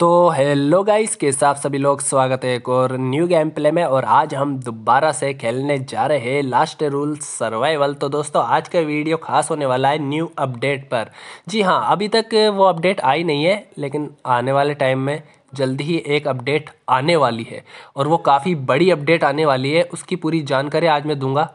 तो hello guys के साथ सभी लोग स्वागत है एक और न्यू गेम प्ले में और आज हम दोबारा से खेलने जा रहे हैं लास्ट रूल सर्वाइवल तो दोस्तों आज का वीडियो खास होने वाला है न्यू अपडेट पर जी हाँ अभी तक वो अपडेट आई नहीं है लेकिन आने वाले टाइम में जल्दी ही एक अपडेट आने वाली है और वो काफ़ी बड़ी अपडेट आने वाली है उसकी पूरी जानकारी आज मैं दूंगा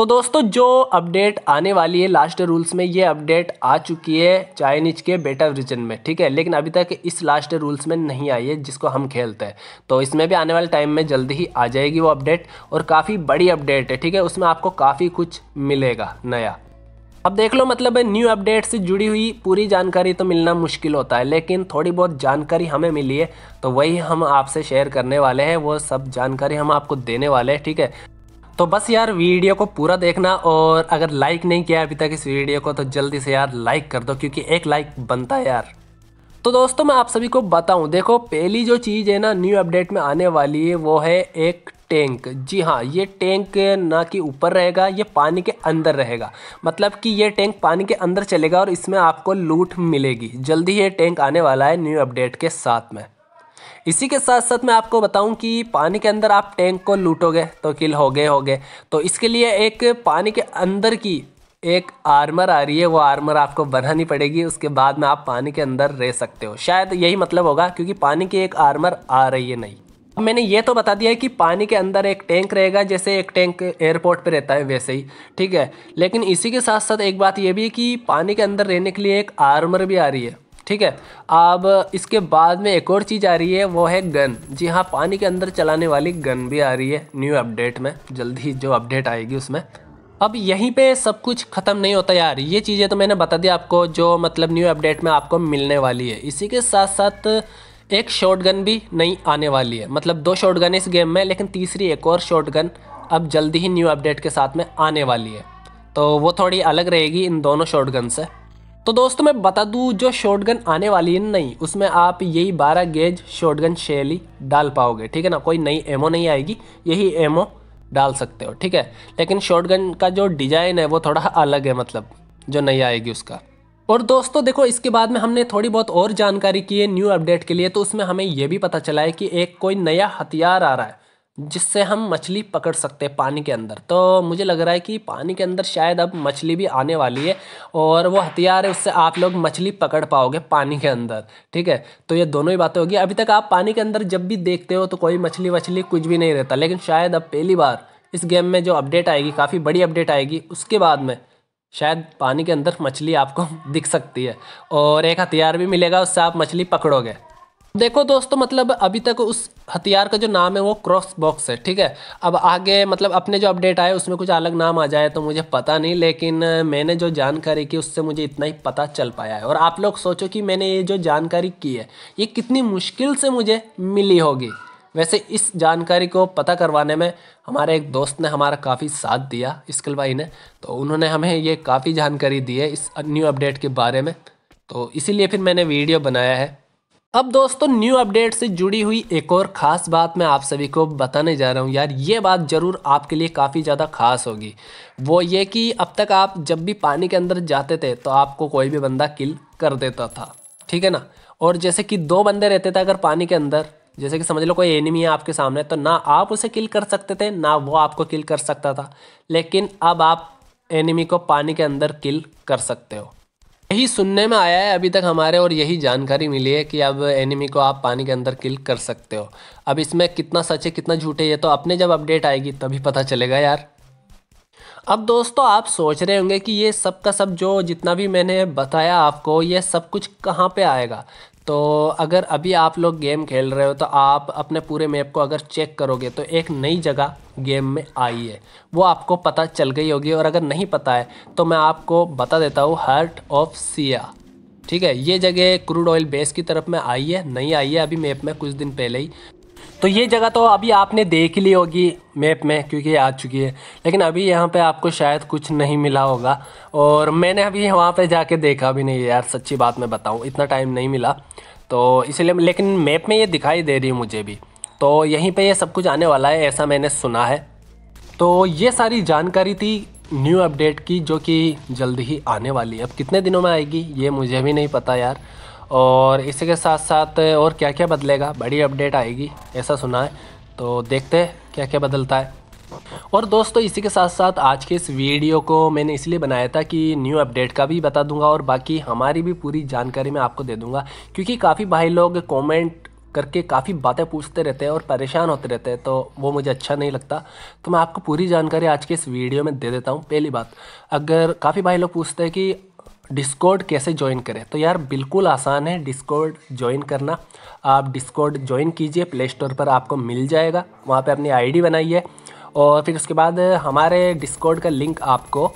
तो दोस्तों जो अपडेट आने वाली है लास्ट रूल्स में ये अपडेट आ चुकी है चाइनीज के बेटा रीजन में ठीक है लेकिन अभी तक इस लास्ट रूल्स में नहीं आई है जिसको हम खेलते हैं तो इसमें भी आने वाले टाइम में जल्दी ही आ जाएगी वो अपडेट और काफ़ी बड़ी अपडेट है ठीक है उसमें आपको काफ़ी कुछ मिलेगा नया अब देख लो मतलब न्यू अपडेट से जुड़ी हुई पूरी जानकारी तो मिलना मुश्किल होता है लेकिन थोड़ी बहुत जानकारी हमें मिली है तो वही हम आपसे शेयर करने वाले हैं वो सब जानकारी हम आपको देने वाले हैं ठीक है तो बस यार वीडियो को पूरा देखना और अगर लाइक नहीं किया अभी तक इस वीडियो को तो जल्दी से यार लाइक कर दो क्योंकि एक लाइक बनता है यार तो दोस्तों मैं आप सभी को बताऊं देखो पहली जो चीज़ है ना न्यू अपडेट में आने वाली है वो है एक टैंक जी हाँ ये टैंक ना कि ऊपर रहेगा ये पानी के अंदर रहेगा मतलब कि ये टैंक पानी के अंदर चलेगा और इसमें आपको लूट मिलेगी जल्दी ये टैंक आने वाला है न्यू अपडेट के साथ में इसी के साथ साथ मैं आपको बताऊं कि पानी के अंदर आप टैंक को लूटोगे तो किल हो गए हो गए तो इसके लिए एक पानी के अंदर की एक आर्मर आ रही है वो आर्मर आपको बनानी पड़ेगी उसके बाद में आप पानी के अंदर रह सकते हो शायद यही मतलब होगा क्योंकि पानी की एक आर्मर आ रही है नहीं अब मैंने ये तो बता दिया है कि पानी के अंदर एक टैंक रहेगा जैसे एक टैंक एयरपोर्ट पर रहता है वैसे ही ठीक है लेकिन इसी के साथ साथ एक बात ये भी है कि पानी के अंदर रहने के लिए एक आर्मर भी आ रही है ठीक है अब इसके बाद में एक और चीज़ आ रही है वो है गन जी हाँ पानी के अंदर चलाने वाली गन भी आ रही है न्यू अपडेट में जल्दी जो अपडेट आएगी उसमें अब यहीं पे सब कुछ ख़त्म नहीं होता यार ये चीज़ें तो मैंने बता दी आपको जो मतलब न्यू अपडेट में आपको मिलने वाली है इसी के साथ साथ एक गन भी नहीं आने वाली है मतलब दो गन इस गेम में लेकिन तीसरी एक और गन अब जल्दी ही न्यू अपडेट के साथ में आने वाली है तो वो थोड़ी अलग रहेगी इन दोनों गन से तो दोस्तों मैं बता दूं जो शॉटगन आने वाली है नहीं उसमें आप यही 12 गेज शॉटगन शैली डाल पाओगे ठीक है ना कोई नई एमओ नहीं आएगी यही एमओ डाल सकते हो ठीक है लेकिन शॉटगन का जो डिज़ाइन है वो थोड़ा अलग है मतलब जो नहीं आएगी उसका और दोस्तों देखो इसके बाद में हमने थोड़ी बहुत और जानकारी की है न्यू अपडेट के लिए तो उसमें हमें यह भी पता चला है कि एक कोई नया हथियार आ रहा है जिससे हम मछली पकड़ सकते हैं पानी के अंदर तो मुझे लग रहा है कि पानी के अंदर शायद अब मछली भी आने वाली है और वो हथियार है उससे आप लोग मछली पकड़ पाओगे पानी के अंदर ठीक है तो ये दोनों ही बातें होगी अभी तक आप पानी के अंदर जब भी देखते हो तो कोई मछली वछली कुछ भी नहीं रहता लेकिन शायद अब पहली बार इस गेम में जो अपडेट आएगी काफ़ी बड़ी अपडेट आएगी उसके बाद में शायद पानी के अंदर मछली आपको दिख सकती है और एक हथियार भी मिलेगा उससे आप मछली पकड़ोगे देखो दोस्तों मतलब अभी तक उस हथियार का जो नाम है वो क्रॉस बॉक्स है ठीक है अब आगे मतलब अपने जो अपडेट आए उसमें कुछ अलग नाम आ जाए तो मुझे पता नहीं लेकिन मैंने जो जानकारी की उससे मुझे इतना ही पता चल पाया है और आप लोग सोचो कि मैंने ये जो जानकारी की है ये कितनी मुश्किल से मुझे मिली होगी वैसे इस जानकारी को पता करवाने में हमारे एक दोस्त ने हमारा काफ़ी साथ दिया स्किल भाई ने तो उन्होंने हमें ये काफ़ी जानकारी दी है इस न्यू अपडेट के बारे में तो इसीलिए फिर मैंने वीडियो बनाया है अब दोस्तों न्यू अपडेट से जुड़ी हुई एक और ख़ास बात मैं आप सभी को बताने जा रहा हूँ यार ये बात ज़रूर आपके लिए काफ़ी ज़्यादा खास होगी वो ये कि अब तक आप जब भी पानी के अंदर जाते थे तो आपको कोई भी बंदा किल कर देता था ठीक है ना और जैसे कि दो बंदे रहते थे अगर पानी के अंदर जैसे कि समझ लो कोई एनिमी है आपके सामने तो ना आप उसे किल कर सकते थे ना वो आपको किल कर सकता था लेकिन अब आप एनिमी को पानी के अंदर किल कर सकते हो यही सुनने में आया है अभी तक हमारे और यही जानकारी मिली है कि अब एनिमी को आप पानी के अंदर किल कर सकते हो अब इसमें कितना सच है कितना झूठ है ये तो अपने जब अपडेट आएगी तभी पता चलेगा यार अब दोस्तों आप सोच रहे होंगे कि ये सब का सब जो जितना भी मैंने बताया आपको ये सब कुछ कहाँ पे आएगा तो अगर अभी आप लोग गेम खेल रहे हो तो आप अपने पूरे मैप को अगर चेक करोगे तो एक नई जगह गेम में आई है वो आपको पता चल गई होगी और अगर नहीं पता है तो मैं आपको बता देता हूँ हर्ट ऑफ सिया ठीक है ये जगह क्रूड ऑयल बेस की तरफ में आई है नहीं आई है अभी मैप में कुछ दिन पहले ही तो ये जगह तो अभी आपने देख ली होगी मैप में क्योंकि आ चुकी है लेकिन अभी यहाँ पे आपको शायद कुछ नहीं मिला होगा और मैंने अभी वहाँ पे जाके देखा भी नहीं यार सच्ची बात मैं बताऊँ इतना टाइम नहीं मिला तो इसलिए लेकिन मैप में ये दिखाई दे रही है मुझे भी तो यहीं पे ये सब कुछ आने वाला है ऐसा मैंने सुना है तो ये सारी जानकारी थी न्यू अपडेट की जो कि जल्द ही आने वाली है अब कितने दिनों में आएगी ये मुझे भी नहीं पता यार और इसी के साथ साथ और क्या क्या बदलेगा बड़ी अपडेट आएगी ऐसा सुना है तो देखते हैं क्या क्या बदलता है और दोस्तों इसी के साथ साथ आज के इस वीडियो को मैंने इसलिए बनाया था कि न्यू अपडेट का भी बता दूंगा और बाकी हमारी भी पूरी जानकारी मैं आपको दे दूंगा क्योंकि काफ़ी भाई लोग कमेंट करके काफ़ी बातें पूछते रहते हैं और परेशान होते रहते हैं तो वो मुझे अच्छा नहीं लगता तो मैं आपको पूरी जानकारी आज के इस वीडियो में दे देता हूँ पहली बात अगर काफ़ी भाई लोग पूछते हैं कि डिस्कॉर्ड कैसे ज्वाइन करें तो यार बिल्कुल आसान है डिस्कॉर्ड ज्वाइन करना आप डिस्कॉर्ड ज्वाइन कीजिए प्ले स्टोर पर आपको मिल जाएगा वहाँ पे अपनी आईडी बनाइए और फिर उसके बाद हमारे डिस्कॉर्ड का लिंक आपको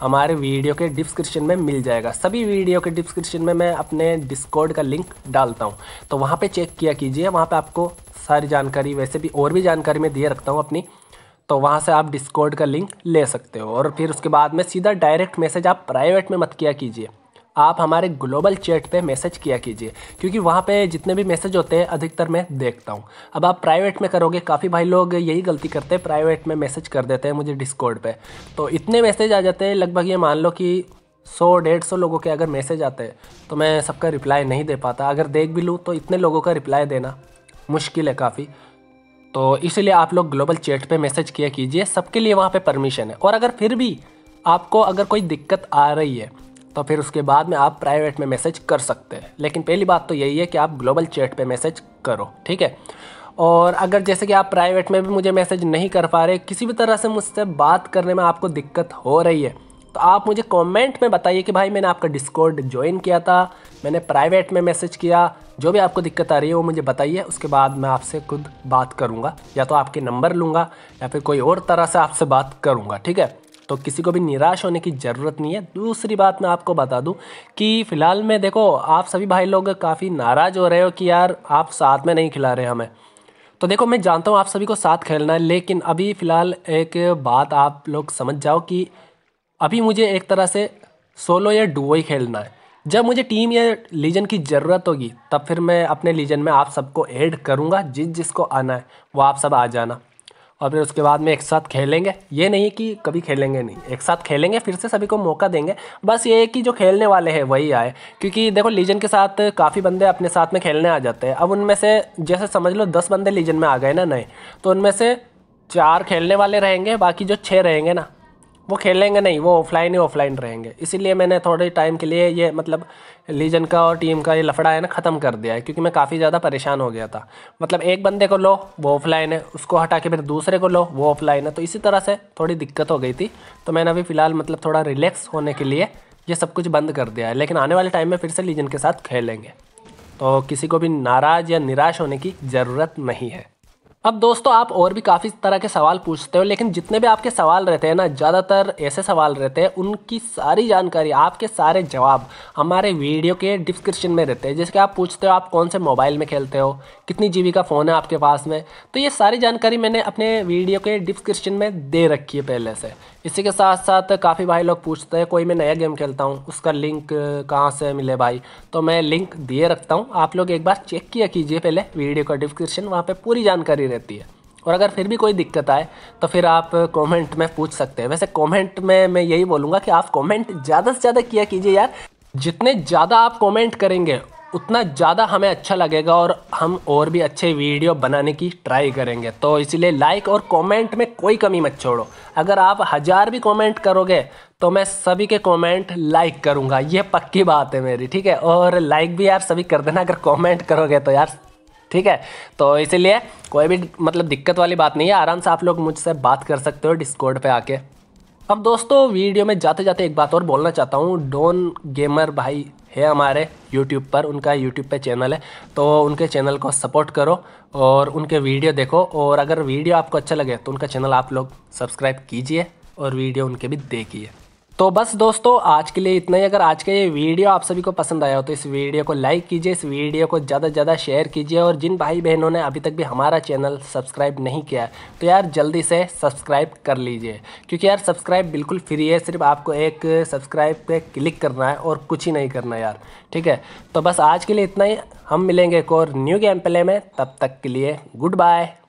हमारे वीडियो के डिस्क्रिप्शन में मिल जाएगा सभी वीडियो के डिस्क्रिप्शन में मैं अपने डिस्कॉर्ड का लिंक डालता हूँ तो वहाँ पर चेक किया कीजिए वहाँ पर आपको सारी जानकारी वैसे भी और भी जानकारी मैं दिए रखता हूँ अपनी तो वहाँ से आप डिस्कॉर्ड का लिंक ले सकते हो और फिर उसके बाद में सीधा डायरेक्ट मैसेज आप प्राइवेट में मत किया कीजिए आप हमारे ग्लोबल चैट पे मैसेज किया कीजिए क्योंकि वहाँ पे जितने भी मैसेज होते हैं अधिकतर मैं देखता हूँ अब आप प्राइवेट में करोगे काफ़ी भाई लोग यही गलती करते हैं प्राइवेट में मैसेज कर देते हैं मुझे डिस्कॉर्ड पे तो इतने मैसेज आ जाते हैं लगभग ये मान लो कि सौ डेढ़ सौ लोगों के अगर मैसेज आते हैं तो मैं सबका रिप्लाई नहीं दे पाता अगर देख भी लूँ तो इतने लोगों का रिप्लाई देना मुश्किल है काफ़ी तो इसीलिए आप लोग ग्लोबल चैट पे मैसेज किया कीजिए सबके लिए वहाँ पे परमिशन है और अगर फिर भी आपको अगर कोई दिक्कत आ रही है तो फिर उसके बाद में आप प्राइवेट में मैसेज कर सकते हैं लेकिन पहली बात तो यही है कि आप ग्लोबल चैट पे मैसेज करो ठीक है और अगर जैसे कि आप प्राइवेट में भी मुझे मैसेज नहीं कर पा रहे किसी भी तरह से मुझसे बात करने में आपको दिक्कत हो रही है तो आप मुझे कमेंट में बताइए कि भाई मैंने आपका डिस्कॉर्ड ज्वाइन किया था मैंने प्राइवेट में मैसेज किया जो भी आपको दिक्कत आ रही है वो मुझे बताइए उसके बाद मैं आपसे खुद बात करूँगा या तो आपके नंबर लूँगा या फिर कोई और तरह से आपसे बात करूँगा ठीक है तो किसी को भी निराश होने की ज़रूरत नहीं है दूसरी बात मैं आपको बता दूं कि फ़िलहाल में देखो आप सभी भाई लोग काफ़ी नाराज़ हो रहे हो कि यार आप साथ में नहीं खिला रहे हमें तो देखो मैं जानता हूँ आप सभी को साथ खेलना है लेकिन अभी फ़िलहाल एक बात आप लोग समझ जाओ कि अभी मुझे एक तरह से सोलो या डुओ ही खेलना है जब मुझे टीम या लीजन की ज़रूरत होगी तब फिर मैं अपने लीजन में आप सबको ऐड करूँगा जिस जिसको आना है वो आप सब आ जाना और फिर उसके बाद में एक साथ खेलेंगे ये नहीं कि कभी खेलेंगे नहीं एक साथ खेलेंगे फिर से सभी को मौका देंगे बस ये है कि जो खेलने वाले हैं वही आए क्योंकि देखो लीजन के साथ काफ़ी बंदे अपने साथ में खेलने आ जाते हैं अब उनमें से जैसे समझ लो दस बंदे लीजन में आ गए ना नए तो उनमें से चार खेलने वाले रहेंगे बाकी जो छः रहेंगे ना वो खेलेंगे नहीं वो ऑफलाइन ही ऑफलाइन रहेंगे इसीलिए मैंने थोड़े टाइम के लिए ये मतलब लीजन का और टीम का ये लफड़ा है ना ख़त्म कर दिया है क्योंकि मैं काफ़ी ज़्यादा परेशान हो गया था मतलब एक बंदे को लो वो ऑफलाइन है उसको हटा के फिर दूसरे को लो वो ऑफलाइन है तो इसी तरह से थोड़ी दिक्कत हो गई थी तो मैंने अभी फ़िलहाल मतलब थोड़ा रिलैक्स होने के लिए ये सब कुछ बंद कर दिया है लेकिन आने वाले टाइम में फिर से लीजन के साथ खेलेंगे तो किसी को भी नाराज़ या निराश होने की ज़रूरत नहीं है अब दोस्तों आप और भी काफ़ी तरह के सवाल पूछते हो लेकिन जितने भी आपके सवाल रहते हैं ना ज़्यादातर ऐसे सवाल रहते हैं उनकी सारी जानकारी आपके सारे जवाब हमारे वीडियो के डिस्क्रिप्शन में रहते हैं जैसे कि आप पूछते हो आप कौन से मोबाइल में खेलते हो कितनी जी का फ़ोन है आपके पास में तो ये सारी जानकारी मैंने अपने वीडियो के डिस्क्रिप्शन में दे रखी है पहले से इसी के साथ साथ काफ़ी भाई लोग पूछते हैं कोई मैं नया गेम खेलता हूँ उसका लिंक कहाँ से मिले भाई तो मैं लिंक दिए रखता हूँ आप लोग एक बार चेक किया कीजिए पहले वीडियो का डिस्क्रिप्शन वहाँ पर पूरी जानकारी रहती है और अगर फिर भी कोई दिक्कत आए तो फिर आप कमेंट में पूछ सकते हैं वैसे कमेंट में मैं यही बोलूँगा कि आप कमेंट ज़्यादा से ज़्यादा किया कीजिए यार जितने ज़्यादा आप कमेंट करेंगे उतना ज़्यादा हमें अच्छा लगेगा और हम और भी अच्छे वीडियो बनाने की ट्राई करेंगे तो इसलिए लाइक और कमेंट में कोई कमी मत छोड़ो अगर आप हज़ार भी कमेंट करोगे तो मैं सभी के कमेंट लाइक करूँगा ये पक्की बात है मेरी ठीक है और लाइक भी यार सभी कर देना अगर कमेंट करोगे तो यार ठीक है तो इसीलिए कोई भी मतलब दिक्कत वाली बात नहीं है आराम से आप लोग मुझसे बात कर सकते हो डिस्कोड पर आके अब दोस्तों वीडियो में जाते जाते एक बात और बोलना चाहता हूँ डोन गेमर भाई है हमारे यूट्यूब पर उनका यूट्यूब पे चैनल है तो उनके चैनल को सपोर्ट करो और उनके वीडियो देखो और अगर वीडियो आपको अच्छा लगे तो उनका चैनल आप लोग सब्सक्राइब कीजिए और वीडियो उनके भी देखिए तो बस दोस्तों आज के लिए इतना ही अगर आज का ये वीडियो आप सभी को पसंद आया हो तो इस वीडियो को लाइक कीजिए इस वीडियो को ज़्यादा से ज़्यादा शेयर कीजिए और जिन भाई बहनों ने अभी तक भी हमारा चैनल सब्सक्राइब नहीं किया तो यार जल्दी से सब्सक्राइब कर लीजिए क्योंकि यार सब्सक्राइब बिल्कुल फ्री है सिर्फ आपको एक सब्सक्राइब पर क्लिक करना है और कुछ ही नहीं करना यार ठीक है तो बस आज के लिए इतना ही हम मिलेंगे एक और न्यू गेम प्ले में तब तक के लिए गुड बाय